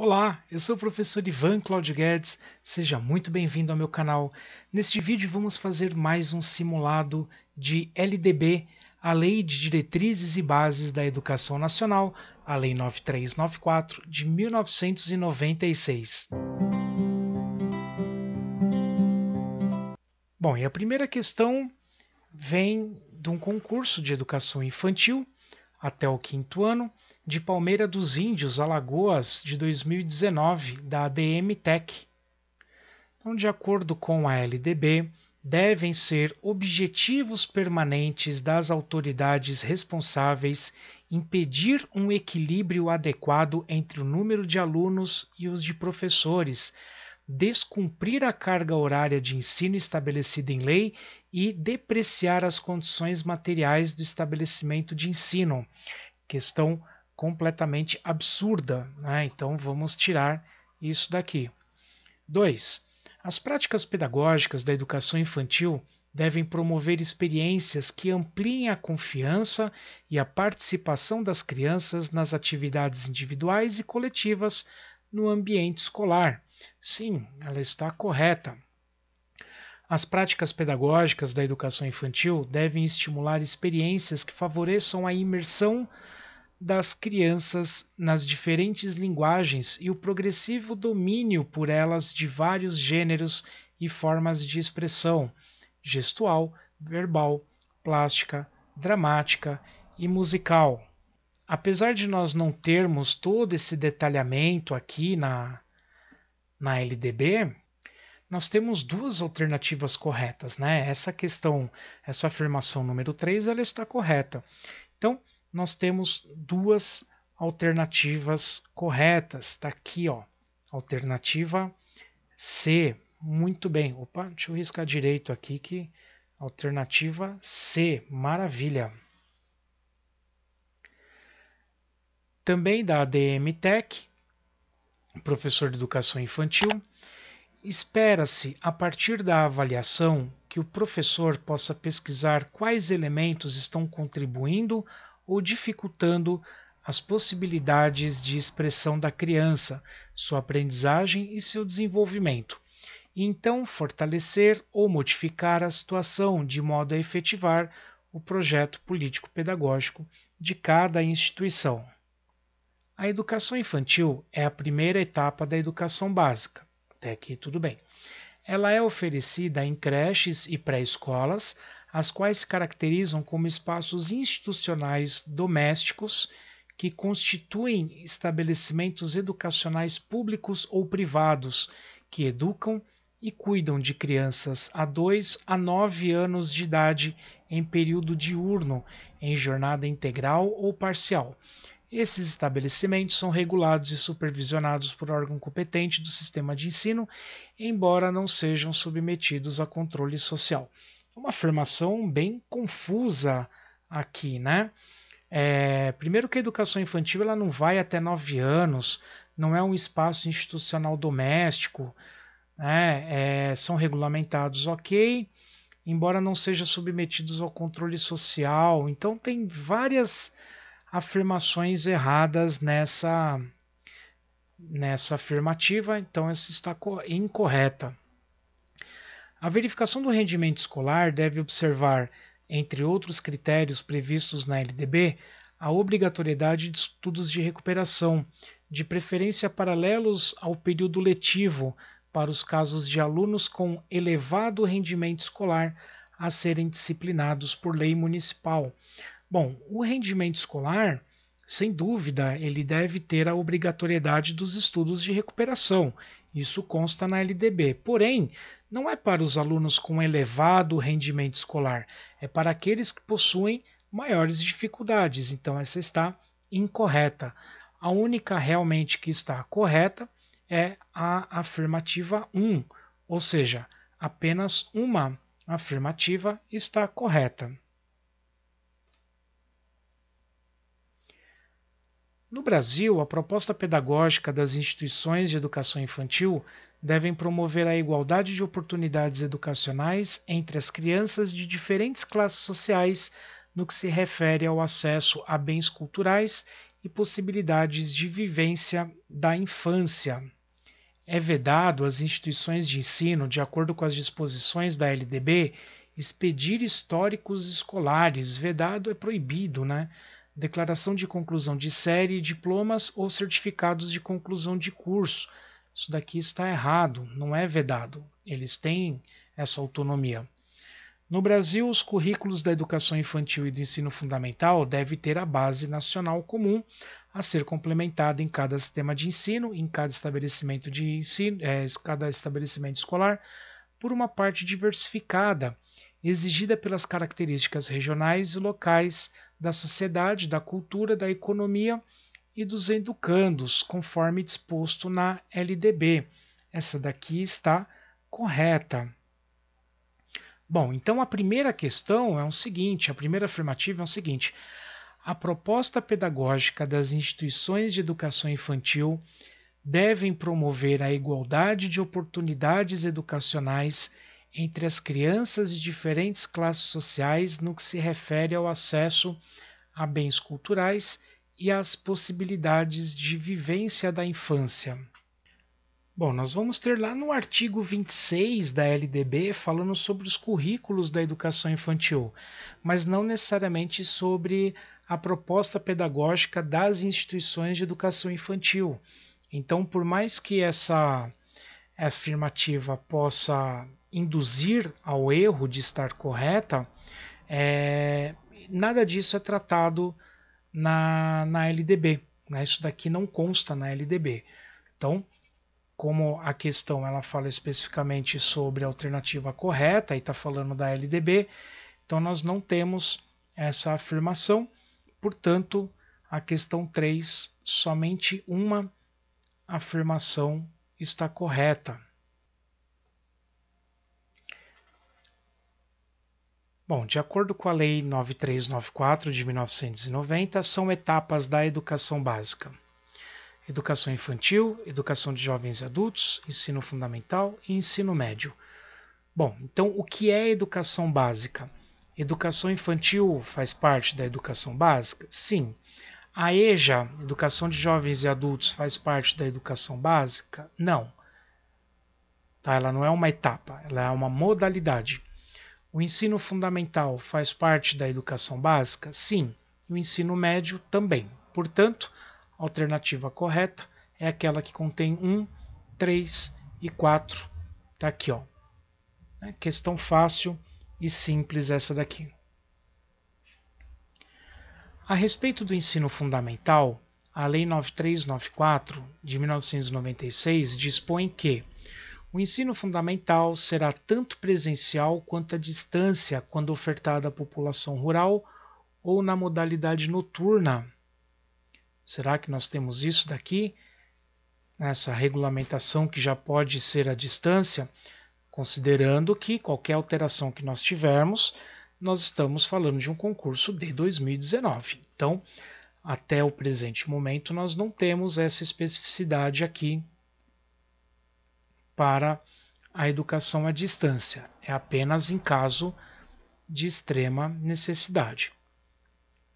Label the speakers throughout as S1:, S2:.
S1: Olá, eu sou o professor Ivan Claudio Guedes, seja muito bem-vindo ao meu canal. Neste vídeo vamos fazer mais um simulado de LDB, a Lei de Diretrizes e Bases da Educação Nacional, a Lei 9394 de 1996. Bom, e a primeira questão vem de um concurso de educação infantil até o quinto ano, de Palmeira dos Índios, Alagoas, de 2019, da ADM Tech. Então, de acordo com a LDB, devem ser objetivos permanentes das autoridades responsáveis impedir um equilíbrio adequado entre o número de alunos e os de professores, descumprir a carga horária de ensino estabelecida em lei e depreciar as condições materiais do estabelecimento de ensino. Questão completamente absurda. Né? Então vamos tirar isso daqui. 2. As práticas pedagógicas da educação infantil devem promover experiências que ampliem a confiança e a participação das crianças nas atividades individuais e coletivas no ambiente escolar. Sim, ela está correta. As práticas pedagógicas da educação infantil devem estimular experiências que favoreçam a imersão das crianças nas diferentes linguagens e o progressivo domínio por elas de vários gêneros e formas de expressão gestual, verbal, plástica, dramática e musical. Apesar de nós não termos todo esse detalhamento aqui na, na LDB, nós temos duas alternativas corretas, né? Essa questão, essa afirmação número 3, ela está correta. Então, nós temos duas alternativas corretas. Está aqui, ó. Alternativa C. Muito bem. Opa, deixa eu riscar direito aqui que alternativa C. Maravilha. Também da ADM Tech, professor de educação infantil, espera-se a partir da avaliação que o professor possa pesquisar quais elementos estão contribuindo ou dificultando as possibilidades de expressão da criança, sua aprendizagem e seu desenvolvimento, e então fortalecer ou modificar a situação de modo a efetivar o projeto político-pedagógico de cada instituição. A educação infantil é a primeira etapa da educação básica. Até aqui tudo bem. Ela é oferecida em creches e pré-escolas as quais se caracterizam como espaços institucionais domésticos que constituem estabelecimentos educacionais públicos ou privados que educam e cuidam de crianças a 2 a 9 anos de idade em período diurno, em jornada integral ou parcial. Esses estabelecimentos são regulados e supervisionados por órgão competente do sistema de ensino, embora não sejam submetidos a controle social uma afirmação bem confusa aqui, né? É, primeiro que a educação infantil ela não vai até 9 anos, não é um espaço institucional doméstico, né? É, são regulamentados, ok, embora não sejam submetidos ao controle social. Então tem várias afirmações erradas nessa nessa afirmativa, então essa está incorreta. A verificação do rendimento escolar deve observar, entre outros critérios previstos na LDB, a obrigatoriedade de estudos de recuperação, de preferência paralelos ao período letivo, para os casos de alunos com elevado rendimento escolar a serem disciplinados por lei municipal. Bom, o rendimento escolar, sem dúvida, ele deve ter a obrigatoriedade dos estudos de recuperação. Isso consta na LDB. Porém, não é para os alunos com elevado rendimento escolar, é para aqueles que possuem maiores dificuldades. Então, essa está incorreta. A única realmente que está correta é a afirmativa 1, ou seja, apenas uma afirmativa está correta. No Brasil, a proposta pedagógica das instituições de educação infantil devem promover a igualdade de oportunidades educacionais entre as crianças de diferentes classes sociais no que se refere ao acesso a bens culturais e possibilidades de vivência da infância. É vedado às instituições de ensino, de acordo com as disposições da LDB, expedir históricos escolares. Vedado é proibido, né? declaração de conclusão de série, diplomas ou certificados de conclusão de curso. Isso daqui está errado, não é vedado. Eles têm essa autonomia. No Brasil, os currículos da educação infantil e do ensino fundamental devem ter a base nacional comum a ser complementada em cada sistema de ensino, em cada estabelecimento de ensino, é, cada estabelecimento escolar, por uma parte diversificada, exigida pelas características regionais e locais da sociedade, da cultura, da economia e dos educandos, conforme disposto na LDB. Essa daqui está correta. Bom, então a primeira questão é o seguinte, a primeira afirmativa é o seguinte: a proposta pedagógica das instituições de educação infantil devem promover a igualdade de oportunidades educacionais entre as crianças de diferentes classes sociais no que se refere ao acesso a bens culturais e às possibilidades de vivência da infância. Bom, nós vamos ter lá no artigo 26 da LDB falando sobre os currículos da educação infantil, mas não necessariamente sobre a proposta pedagógica das instituições de educação infantil. Então, por mais que essa afirmativa possa induzir ao erro de estar correta, é, nada disso é tratado na, na LDB. Né? Isso daqui não consta na LDB. Então, como a questão ela fala especificamente sobre a alternativa correta e está falando da LDB, então nós não temos essa afirmação. Portanto, a questão 3, somente uma afirmação está correta, Bom, de acordo com a Lei 9394 de 1990, são etapas da educação básica: educação infantil, educação de jovens e adultos, ensino fundamental e ensino médio. Bom, então o que é educação básica? Educação infantil faz parte da educação básica? Sim. A EJA, Educação de Jovens e Adultos, faz parte da educação básica? Não. Tá? Ela não é uma etapa, ela é uma modalidade. O ensino fundamental faz parte da educação básica? Sim. E o ensino médio também. Portanto, a alternativa correta é aquela que contém 1, 3 e 4. Está aqui, ó. É questão fácil e simples essa daqui. A respeito do ensino fundamental, a Lei 9394 de 1996 dispõe que o ensino fundamental será tanto presencial quanto à distância, quando ofertado à população rural ou na modalidade noturna. Será que nós temos isso daqui? Essa regulamentação que já pode ser à distância, considerando que qualquer alteração que nós tivermos, nós estamos falando de um concurso de 2019. Então, até o presente momento, nós não temos essa especificidade aqui para a educação à distância, é apenas em caso de extrema necessidade.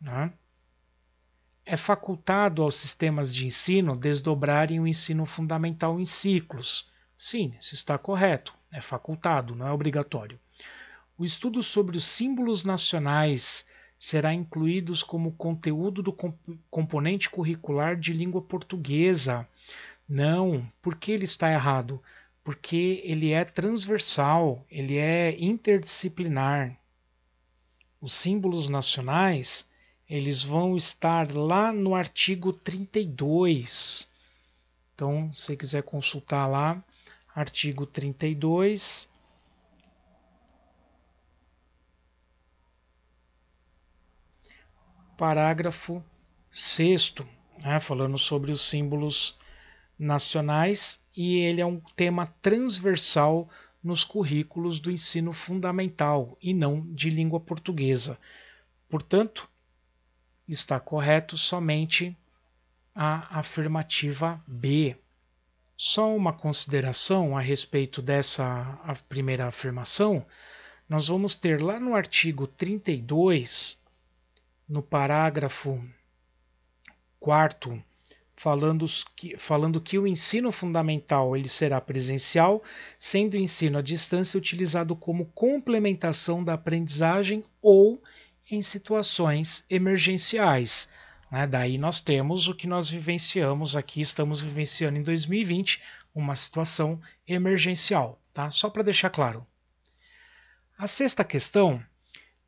S1: Né? É facultado aos sistemas de ensino desdobrarem o ensino fundamental em ciclos. Sim, isso está correto, é facultado, não é obrigatório. O estudo sobre os símbolos nacionais será incluídos como conteúdo do componente curricular de língua portuguesa. Não, por que ele está errado? porque ele é transversal, ele é interdisciplinar. Os símbolos nacionais, eles vão estar lá no artigo 32. Então, se quiser consultar lá, artigo 32, parágrafo 6, né, falando sobre os símbolos nacionais e ele é um tema transversal nos currículos do ensino fundamental e não de língua portuguesa. Portanto, está correto somente a afirmativa B. Só uma consideração a respeito dessa a primeira afirmação. Nós vamos ter lá no artigo 32, no parágrafo 4 falando que, falando que o ensino fundamental ele será presencial, sendo o ensino à distância utilizado como complementação da aprendizagem ou em situações emergenciais. Né? Daí nós temos o que nós vivenciamos aqui, estamos vivenciando em 2020, uma situação emergencial, tá? Só para deixar claro. A sexta questão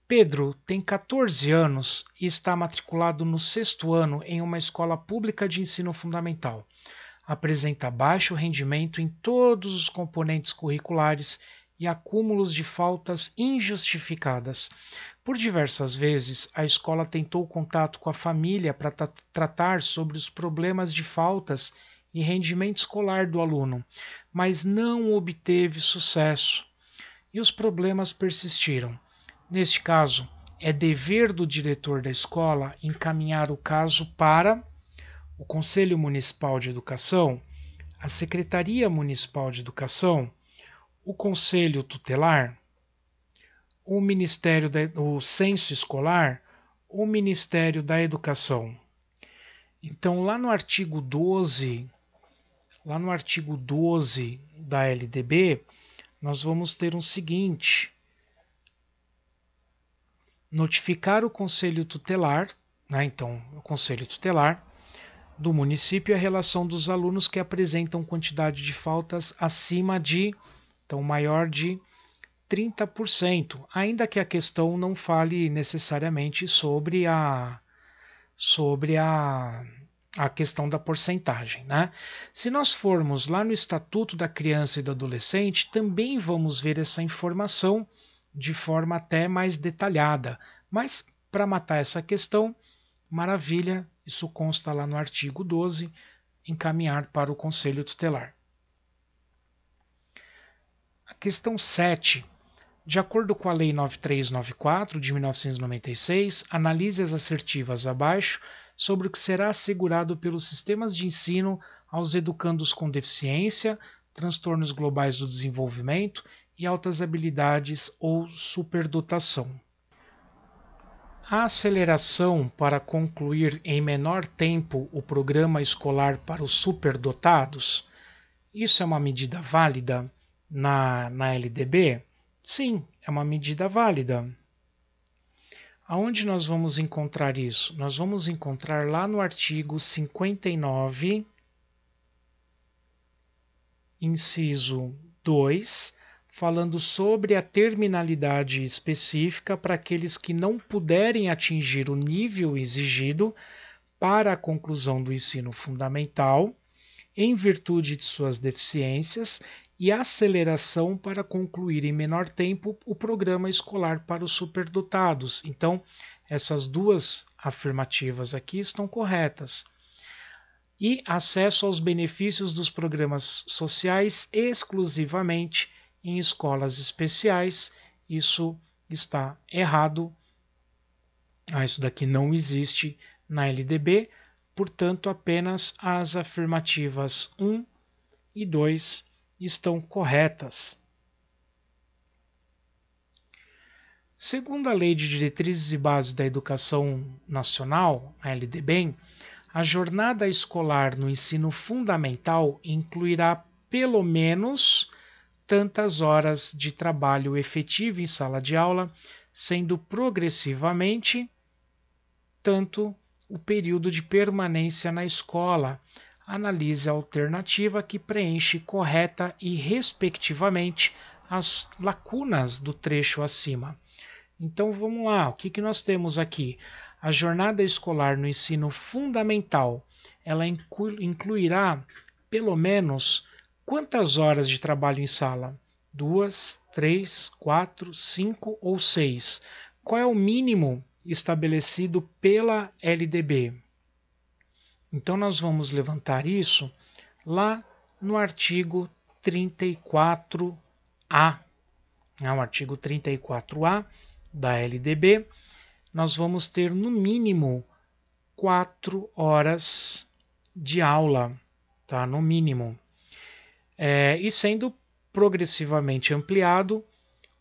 S1: Pedro tem 14 anos e está matriculado no sexto ano em uma escola pública de ensino fundamental. Apresenta baixo rendimento em todos os componentes curriculares e acúmulos de faltas injustificadas. Por diversas vezes, a escola tentou contato com a família para tra tratar sobre os problemas de faltas e rendimento escolar do aluno, mas não obteve sucesso e os problemas persistiram. Neste caso, é dever do diretor da escola encaminhar o caso para o Conselho Municipal de Educação, a Secretaria Municipal de Educação, o Conselho Tutelar, o Ministério do Censo Escolar, o Ministério da Educação. Então, lá no artigo 12, lá no artigo 12 da LDB, nós vamos ter o um seguinte, notificar o Conselho Tutelar, né, então o Conselho Tutelar do município a relação dos alunos que apresentam quantidade de faltas acima de, então maior de 30%, ainda que a questão não fale necessariamente sobre a sobre a a questão da porcentagem, né? Se nós formos lá no Estatuto da Criança e do Adolescente, também vamos ver essa informação de forma até mais detalhada. Mas para matar essa questão, maravilha, isso consta lá no artigo 12, encaminhar para o Conselho Tutelar. A questão 7. De acordo com a Lei 9394 de 1996, analise as assertivas abaixo sobre o que será assegurado pelos sistemas de ensino aos educandos com deficiência, transtornos globais do desenvolvimento e altas habilidades ou superdotação. A aceleração para concluir em menor tempo o programa escolar para os superdotados, isso é uma medida válida na, na LDB? Sim, é uma medida válida. Aonde nós vamos encontrar isso? Nós vamos encontrar lá no artigo 59, inciso 2, falando sobre a terminalidade específica para aqueles que não puderem atingir o nível exigido para a conclusão do ensino fundamental, em virtude de suas deficiências, e aceleração para concluir em menor tempo o programa escolar para os superdotados. Então, essas duas afirmativas aqui estão corretas e acesso aos benefícios dos programas sociais exclusivamente em escolas especiais. Isso está errado. Ah, isso daqui não existe na LDB, portanto, apenas as afirmativas 1 e 2 estão corretas. Segundo a Lei de Diretrizes e Bases da Educação Nacional, a LDB, a jornada escolar no ensino fundamental incluirá pelo menos tantas horas de trabalho efetivo em sala de aula, sendo progressivamente tanto o período de permanência na escola. Analise a alternativa que preenche correta e, respectivamente, as lacunas do trecho acima. Então vamos lá, o que, que nós temos aqui? A jornada escolar no ensino fundamental ela incluirá pelo menos Quantas horas de trabalho em sala? Duas, três, quatro, cinco ou seis? Qual é o mínimo estabelecido pela LDB? Então, nós vamos levantar isso lá no artigo 34A. É o artigo 34A da LDB, nós vamos ter no mínimo quatro horas de aula, tá? No mínimo é, e sendo progressivamente ampliado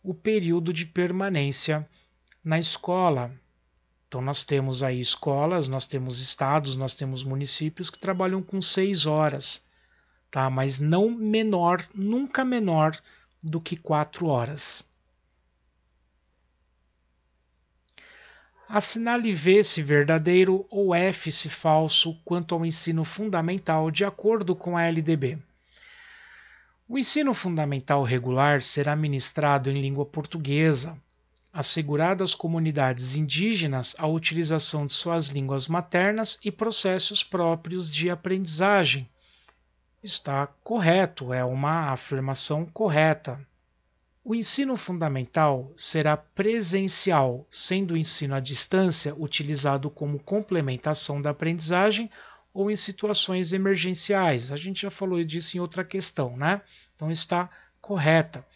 S1: o período de permanência na escola. Então, nós temos aí escolas, nós temos estados, nós temos municípios que trabalham com seis horas, tá? mas não menor, nunca menor do que quatro horas. Assinale V se verdadeiro ou F se falso quanto ao ensino fundamental de acordo com a LDB. O ensino fundamental regular será ministrado em língua portuguesa, assegurada às comunidades indígenas a utilização de suas línguas maternas e processos próprios de aprendizagem. Está correto, é uma afirmação correta. O ensino fundamental será presencial, sendo o ensino à distância utilizado como complementação da aprendizagem ou em situações emergenciais. A gente já falou disso em outra questão, né? Então está correta.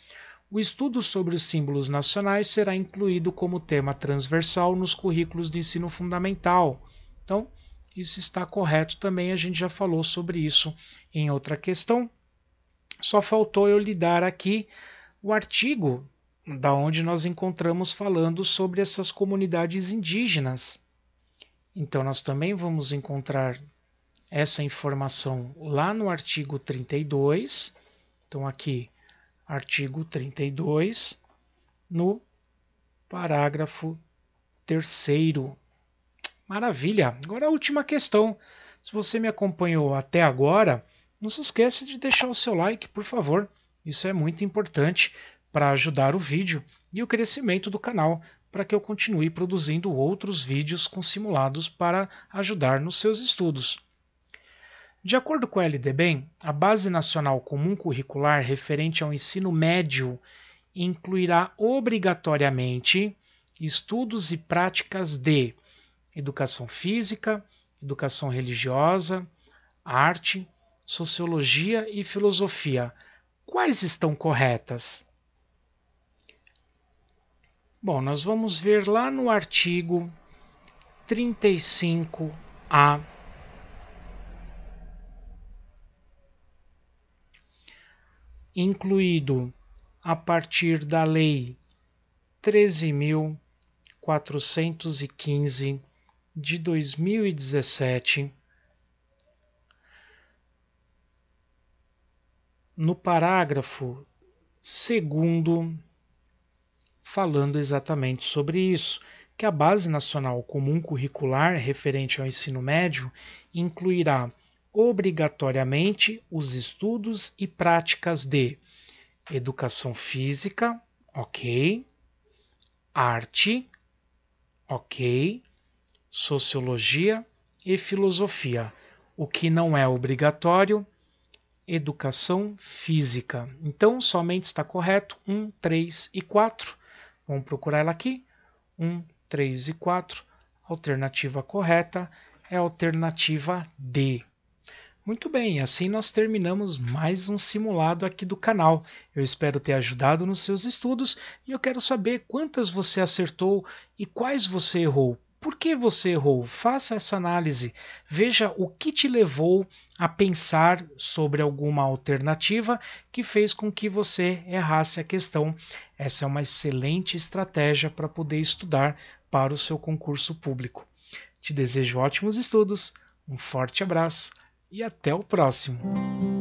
S1: O estudo sobre os símbolos nacionais será incluído como tema transversal nos currículos de ensino fundamental. Então, isso está correto também, a gente já falou sobre isso em outra questão. Só faltou eu lhe dar aqui o artigo da onde nós encontramos falando sobre essas comunidades indígenas. Então, nós também vamos encontrar essa informação lá no artigo 32. Então, aqui, artigo 32, no parágrafo terceiro. Maravilha! Agora a última questão. Se você me acompanhou até agora, não se esqueça de deixar o seu like, por favor. Isso é muito importante para ajudar o vídeo e o crescimento do canal, para que eu continue produzindo outros vídeos com simulados para ajudar nos seus estudos. De acordo com a LDB, a Base Nacional Comum Curricular referente ao ensino médio incluirá obrigatoriamente estudos e práticas de educação física, educação religiosa, arte, sociologia e filosofia. Quais estão corretas? Bom, nós vamos ver lá no artigo 35A incluído a partir da Lei 13.415 de 2017, no parágrafo segundo, falando exatamente sobre isso, que a Base Nacional Comum Curricular referente ao ensino médio incluirá obrigatoriamente os estudos e práticas de educação física, ok, arte, ok, sociologia e filosofia. O que não é obrigatório, educação física. Então, somente está correto 1, 3 e 4. Vamos procurar ela aqui. 1, 3 e 4. Alternativa correta é a alternativa D. Muito bem, assim nós terminamos mais um simulado aqui do canal. Eu espero ter ajudado nos seus estudos e eu quero saber quantas você acertou e quais você errou. Por que você errou? Faça essa análise. Veja o que te levou a pensar sobre alguma alternativa que fez com que você errasse a questão. Essa é uma excelente estratégia para poder estudar para o seu concurso público. Te desejo ótimos estudos, um forte abraço e até o próximo.